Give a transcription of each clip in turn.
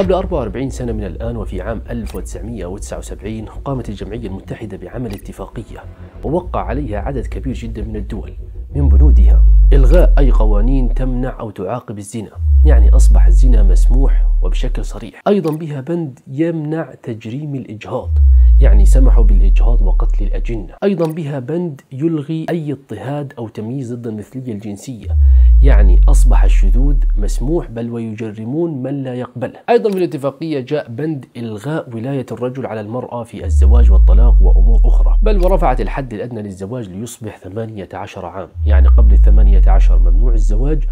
قبل 44 سنة من الآن وفي عام 1979 قامت الجمعية المتحدة بعمل اتفاقية ووقع عليها عدد كبير جدا من الدول من بنودها إلغاء أي قوانين تمنع أو تعاقب الزنا يعني أصبح الزنا مسموح وبشكل صريح أيضا بها بند يمنع تجريم الإجهاض يعني سمحوا بالإجهاض وقتل الأجنة أيضا بها بند يلغي أي اضطهاد أو تمييز ضد المثلية الجنسية يعني أصبح الشذوذ مسموح بل ويجرمون من لا يقبله أيضا في الاتفاقية جاء بند إلغاء ولاية الرجل على المرأة في الزواج والطلاق وأمور أخرى بل ورفعت الحد الأدنى للزواج ليصبح 18 عام يعني قبل 18 ممنوع الزواج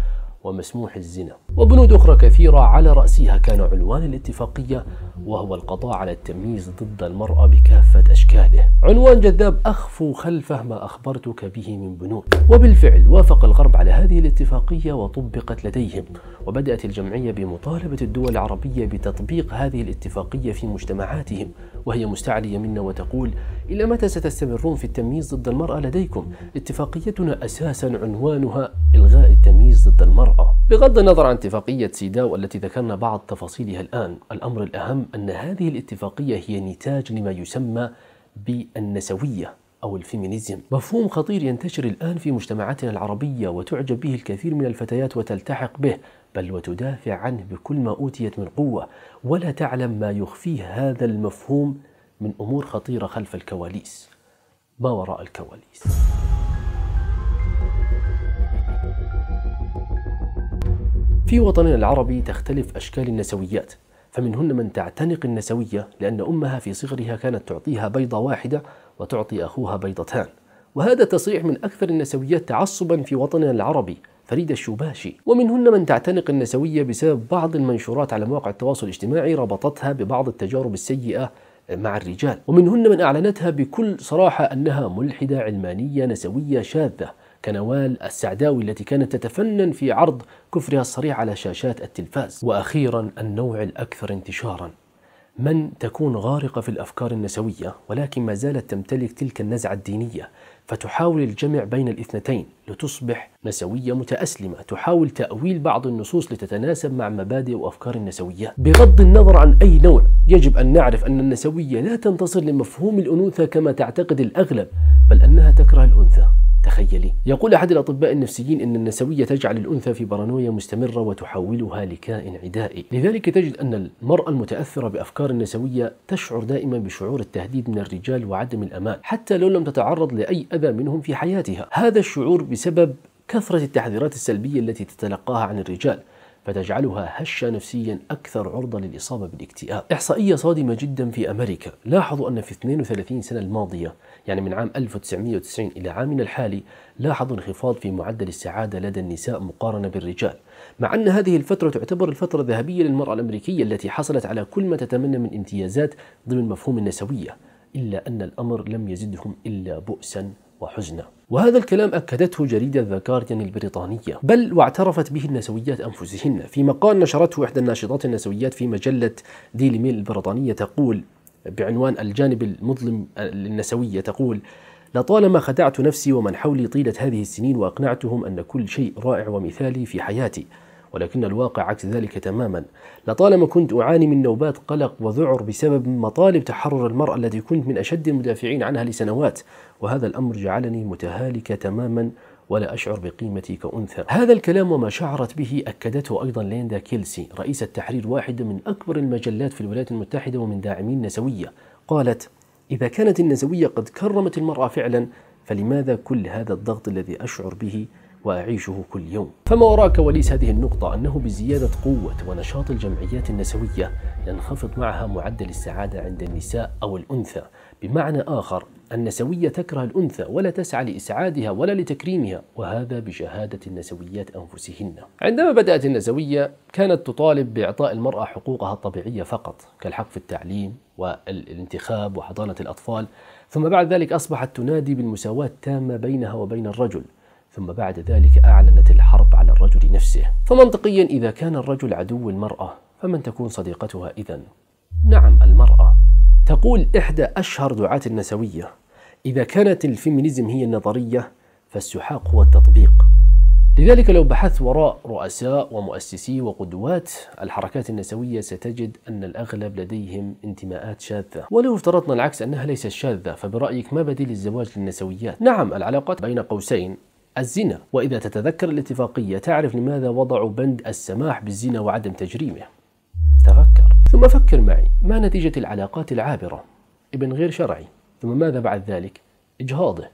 ومسموح الزنا وبنود أخرى كثيرة على رأسها كان عنوان الاتفاقية وهو القضاء على التمييز ضد المرأة بكافة أشكاله عنوان جذاب أخفوا خلفه ما أخبرتك به من بنود وبالفعل وافق الغرب على هذه الاتفاقية وطبقت لديهم وبدأت الجمعية بمطالبة الدول العربية بتطبيق هذه الاتفاقية في مجتمعاتهم وهي مستعلية منا وتقول إلى متى ستستمرون في التمييز ضد المرأة لديكم اتفاقيتنا أساسا عنوانها إلغاء التمييز ضد المرأة بغض النظر عن اتفاقية سيداو التي ذكرنا بعض تفاصيلها الآن الأمر الأهم أن هذه الاتفاقية هي نتاج لما يسمى بالنسوية أو الفيمينيزم مفهوم خطير ينتشر الآن في مجتمعاتنا العربية وتعجب به الكثير من الفتيات وتلتحق به بل وتدافع عنه بكل ما أوتيت من قوة ولا تعلم ما يخفيه هذا المفهوم من أمور خطيرة خلف الكواليس ما وراء الكواليس في وطننا العربي تختلف أشكال النسويات فمنهن من تعتنق النسوية لأن أمها في صغرها كانت تعطيها بيضة واحدة وتعطي أخوها بيضتان وهذا تصريح من أكثر النسويات تعصبا في وطننا العربي فريدة الشوباشي ومنهن من تعتنق النسوية بسبب بعض المنشورات على مواقع التواصل الاجتماعي ربطتها ببعض التجارب السيئة مع الرجال ومنهن من أعلنتها بكل صراحة أنها ملحدة علمانية نسوية شاذة كنوال السعداوي التي كانت تتفنن في عرض كفرها الصريح على شاشات التلفاز وأخيرا النوع الأكثر انتشارا من تكون غارقة في الأفكار النسوية ولكن ما زالت تمتلك تلك النزعة الدينية فتحاول الجمع بين الاثنتين لتصبح نسوية متأسلمة تحاول تأويل بعض النصوص لتتناسب مع مبادئ وأفكار النسوية بغض النظر عن أي نوع يجب أن نعرف أن النسوية لا تنتصر لمفهوم الأنوثة كما تعتقد الأغلب بل أنها تكره الأنثى تخيلي يقول أحد الأطباء النفسيين أن النسوية تجعل الأنثى في برانويا مستمرة وتحولها لكائن عدائي لذلك تجد أن المرأة المتأثرة بأفكار النسوية تشعر دائما بشعور التهديد من الرجال وعدم الأمان حتى لو لم تتعرض لأي أذى منهم في حياتها هذا الشعور بسبب كثرة التحذيرات السلبية التي تتلقاها عن الرجال فتجعلها هشة نفسيا أكثر عرضة للإصابة بالاكتئاب إحصائية صادمة جدا في أمريكا لاحظوا أن في 32 سنة الماضية يعني من عام 1990 إلى عامنا الحالي لاحظوا انخفاض في معدل السعادة لدى النساء مقارنة بالرجال مع أن هذه الفترة تعتبر الفترة الذهبية للمرأة الأمريكية التي حصلت على كل ما تتمنى من امتيازات ضمن مفهوم النسوية إلا أن الأمر لم يزدهم إلا بؤسا وحزنا وهذا الكلام أكدته جريدة ذا البريطانية بل واعترفت به النسويات أنفسهن في مقال نشرته إحدى الناشطات النسويات في مجلة ديلي ميل البريطانية تقول بعنوان الجانب المظلم للنسوية تقول لطالما خدعت نفسي ومن حولي طيلة هذه السنين وأقنعتهم أن كل شيء رائع ومثالي في حياتي ولكن الواقع عكس ذلك تماما لطالما كنت أعاني من نوبات قلق وذعر بسبب مطالب تحرر المرأة التي كنت من أشد المدافعين عنها لسنوات وهذا الأمر جعلني متهالكة تماما ولا أشعر بقيمتي كأنثى هذا الكلام وما شعرت به أكدته أيضا ليندا كيلسي رئيسة تحرير واحدة من أكبر المجلات في الولايات المتحدة ومن داعمين النسوية قالت إذا كانت النسوية قد كرمت المرأة فعلا فلماذا كل هذا الضغط الذي أشعر به وأعيشه كل يوم فما وراء كواليس هذه النقطة أنه بزيادة قوة ونشاط الجمعيات النسوية ينخفض معها معدل السعادة عند النساء أو الأنثى بمعنى آخر النسوية تكره الأنثى ولا تسعى لإسعادها ولا لتكريمها وهذا بشهادة النسويات أنفسهن عندما بدأت النسوية كانت تطالب بإعطاء المرأة حقوقها الطبيعية فقط كالحق في التعليم والانتخاب وحضانة الأطفال ثم بعد ذلك أصبحت تنادي بالمساواة التامة بينها وبين الرجل ثم بعد ذلك أعلنت الحرب على الرجل نفسه فمنطقيا إذا كان الرجل عدو المرأة فمن تكون صديقتها إذا؟ نعم المرأة تقول إحدى أشهر دعاة النسوية إذا كانت الفيمينيزم هي النظرية فالسحاق هو التطبيق لذلك لو بحثت وراء رؤساء ومؤسسي وقدوات الحركات النسوية ستجد أن الأغلب لديهم انتماءات شاذة ولو افترضنا العكس أنها ليست شاذة فبرأيك ما بديل الزواج للنسويات؟ نعم العلاقات بين قوسين الزنا وإذا تتذكر الاتفاقية تعرف لماذا وضعوا بند السماح بالزنا وعدم تجريمه تفكر ثم فكر معي ما نتيجة العلاقات العابرة ابن غير شرعي ثم ماذا بعد ذلك إجهاضه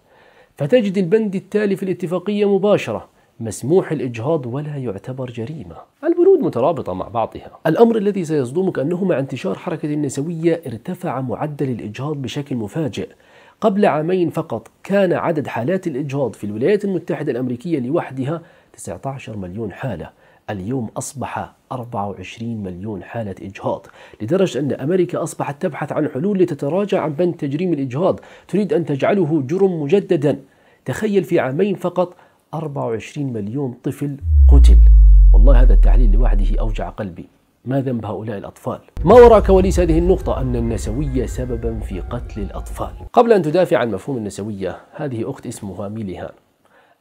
فتجد البند التالي في الاتفاقية مباشرة مسموح الإجهاض ولا يعتبر جريمة البنود مترابطة مع بعضها الأمر الذي سيصدمك أنه مع انتشار حركة النسوية ارتفع معدل الإجهاض بشكل مفاجئ قبل عامين فقط كان عدد حالات الإجهاض في الولايات المتحدة الأمريكية لوحدها 19 مليون حالة اليوم أصبح 24 مليون حالة إجهاض لدرجة أن أمريكا أصبحت تبحث عن حلول لتتراجع عن بند تجريم الإجهاض تريد أن تجعله جرم مجددا تخيل في عامين فقط 24 مليون طفل قتل والله هذا التحليل لوحده أوجع قلبي ما ذنب هؤلاء الأطفال؟ ما وراء كواليس هذه النقطة أن النسوية سببا في قتل الأطفال قبل أن تدافع عن مفهوم النسوية هذه أخت اسمها ميليهان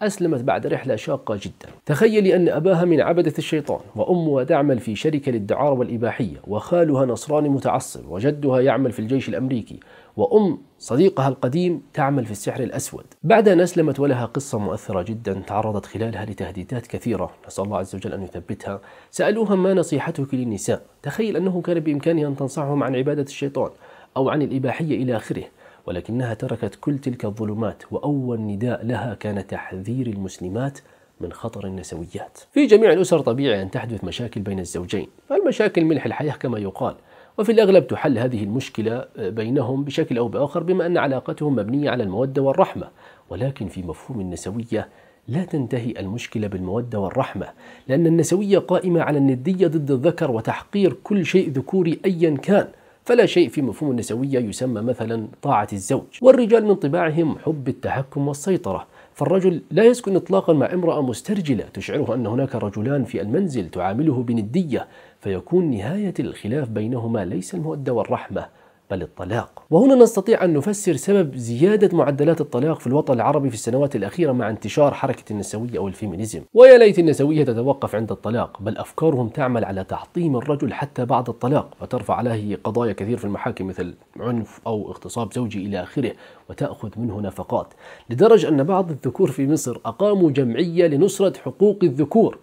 أسلمت بعد رحلة شاقة جدا تخيلي أن أباها من عبدة الشيطان وأمها تعمل في شركة للدعارة والإباحية وخالها نصراني متعصب وجدها يعمل في الجيش الأمريكي وأم صديقها القديم تعمل في السحر الأسود بعد أن أسلمت ولها قصة مؤثرة جدا تعرضت خلالها لتهديدات كثيرة نسأل الله عز وجل أن يثبتها سألوها ما نصيحتك للنساء تخيل أنه كان بإمكانها أن تنصحهم عن عبادة الشيطان أو عن الإباحية إلى آخره ولكنها تركت كل تلك الظلمات وأول نداء لها كان تحذير المسلمات من خطر النسويات في جميع الأسر طبيعي أن تحدث مشاكل بين الزوجين فالمشاكل ملح الحياة كما يقال وفي الأغلب تحل هذه المشكلة بينهم بشكل أو بآخر بما أن علاقتهم مبنية على المودة والرحمة ولكن في مفهوم النسوية لا تنتهي المشكلة بالمودة والرحمة لأن النسوية قائمة على الندية ضد الذكر وتحقير كل شيء ذكوري أيا كان فلا شيء في مفهوم النسوية يسمى مثلا طاعة الزوج والرجال من طباعهم حب التحكم والسيطرة فالرجل لا يسكن اطلاقا مع امراه مسترجله تشعره ان هناك رجلان في المنزل تعامله بنديه فيكون نهايه الخلاف بينهما ليس الموده والرحمه بل الطلاق وهنا نستطيع أن نفسر سبب زيادة معدلات الطلاق في الوطن العربي في السنوات الأخيرة مع انتشار حركة النسوية أو الفيمينيزم ويا ليت النسوية تتوقف عند الطلاق بل أفكارهم تعمل على تعطيم الرجل حتى بعد الطلاق فترفع عليه قضايا كثير في المحاكم مثل عنف أو اغتصاب زوجي إلى آخره وتأخذ منه نفقات لدرجة أن بعض الذكور في مصر أقاموا جمعية لنصرة حقوق الذكور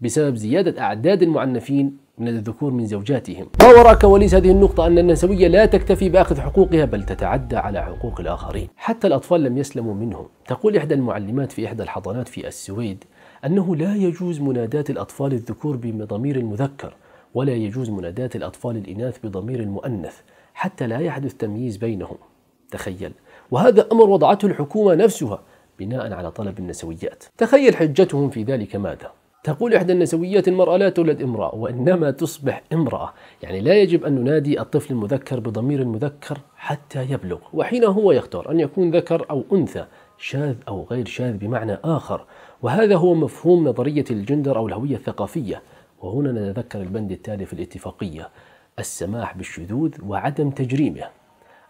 بسبب زيادة أعداد المعنفين من الذكور من زوجاتهم ما وراء كواليس هذه النقطة أن النسوية لا تكتفي بأخذ حقوقها بل تتعدى على حقوق الآخرين حتى الأطفال لم يسلموا منهم تقول إحدى المعلمات في إحدى الحضانات في السويد أنه لا يجوز مناداة الأطفال الذكور بضمير المذكر ولا يجوز مناداة الأطفال الإناث بضمير المؤنث حتى لا يحدث تمييز بينهم تخيل وهذا أمر وضعته الحكومة نفسها بناء على طلب النسويات تخيل حجتهم في ذلك ماذا تقول إحدى النسويات المرأة لا تولد امرأة وإنما تصبح امرأة يعني لا يجب أن ننادي الطفل المذكر بضمير المذكر حتى يبلغ وحين هو يختار أن يكون ذكر أو أنثى شاذ أو غير شاذ بمعنى آخر وهذا هو مفهوم نظرية الجندر أو الهوية الثقافية وهنا نتذكر البند التالي في الاتفاقية السماح بالشذوذ وعدم تجريمه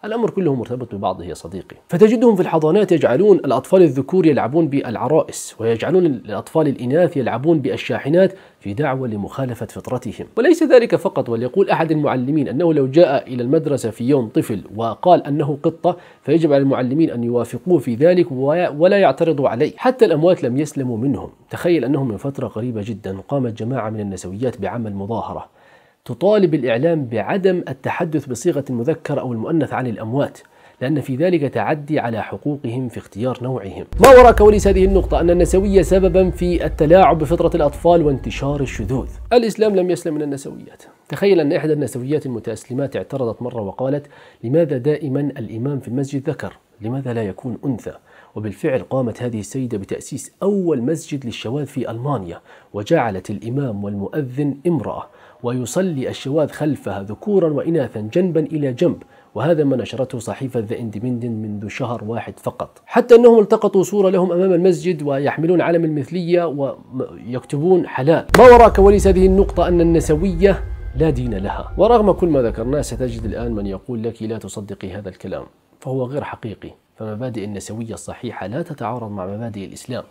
الأمر كله مرتبط ببعضه يا صديقي فتجدهم في الحضانات يجعلون الأطفال الذكور يلعبون بالعرائس ويجعلون الأطفال الإناث يلعبون بالشاحنات في دعوة لمخالفة فطرتهم وليس ذلك فقط وليقول أحد المعلمين أنه لو جاء إلى المدرسة في يوم طفل وقال أنه قطة فيجب على المعلمين أن يوافقوه في ذلك ولا يعترضوا عليه حتى الأموات لم يسلموا منهم تخيل أنهم من فترة قريبة جدا قامت جماعة من النسويات بعمل مظاهرة تطالب الإعلام بعدم التحدث بصيغة المذكر أو المؤنث عن الأموات لأن في ذلك تعدي على حقوقهم في اختيار نوعهم ما وراء كواليس هذه النقطة أن النسوية سببا في التلاعب بفطرة الأطفال وانتشار الشذوذ الإسلام لم يسلم من النسويات تخيل أن إحدى النسويات المتأسلمات اعترضت مرة وقالت لماذا دائما الإمام في المسجد ذكر لماذا لا يكون أنثى؟ وبالفعل قامت هذه السيدة بتأسيس أول مسجد للشواذ في ألمانيا وجعلت الإمام والمؤذن امرأة ويصلي الشواذ خلفها ذكورا وإناثا جنبا إلى جنب وهذا ما نشرته صحيفة ذا اندبندنت منذ شهر واحد فقط حتى أنهم التقطوا صورة لهم أمام المسجد ويحملون علم المثلية ويكتبون حلال ما وراء كواليس هذه النقطة أن النسوية لا دين لها ورغم كل ما ذكرناه ستجد الآن من يقول لك لا تصدقي هذا الكلام فهو غير حقيقي فمبادئ النسوية الصحيحة لا تتعارض مع مبادئ الإسلام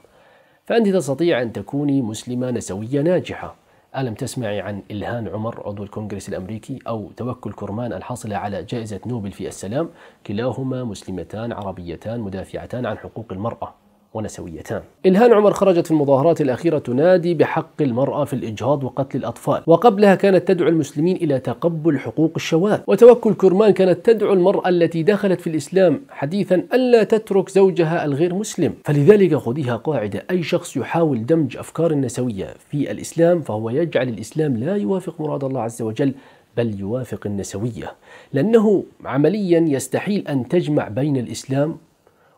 فأنت تستطيع أن تكوني مسلمة نسوية ناجحة ألم تسمعي عن إلهان عمر عضو الكونغرس الأمريكي أو توكل كرمان الحاصلة على جائزة نوبل في السلام كلاهما مسلمتان عربيتان مدافعتان عن حقوق المرأة ونسوية إلهان عمر خرجت في المظاهرات الأخيرة تنادي بحق المرأة في الإجهاض وقتل الأطفال وقبلها كانت تدعو المسلمين إلى تقبل حقوق الشواذ وتوكل كرمان كانت تدعو المرأة التي دخلت في الإسلام حديثا ألا تترك زوجها الغير مسلم فلذلك خذيها قاعدة أي شخص يحاول دمج أفكار النسوية في الإسلام فهو يجعل الإسلام لا يوافق مراد الله عز وجل بل يوافق النسوية لأنه عمليا يستحيل أن تجمع بين الإسلام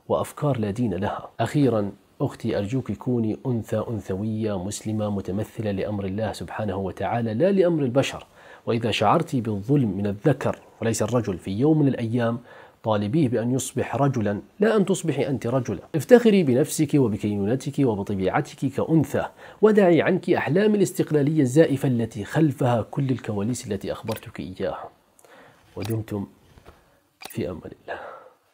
وأفكار لا دين لها أخيرا أختي أرجوك كوني أنثى أنثوية مسلمة متمثلة لأمر الله سبحانه وتعالى لا لأمر البشر وإذا شعرت بالظلم من الذكر وليس الرجل في يوم من الأيام طالبيه بأن يصبح رجلا لا أن تصبحي أنت رجلا افتخري بنفسك وبكينونتك وبطبيعتك كأنثى ودعي عنك أحلام الاستقلالية الزائفة التي خلفها كل الكواليس التي أخبرتك إياها ودمتم في أمل الله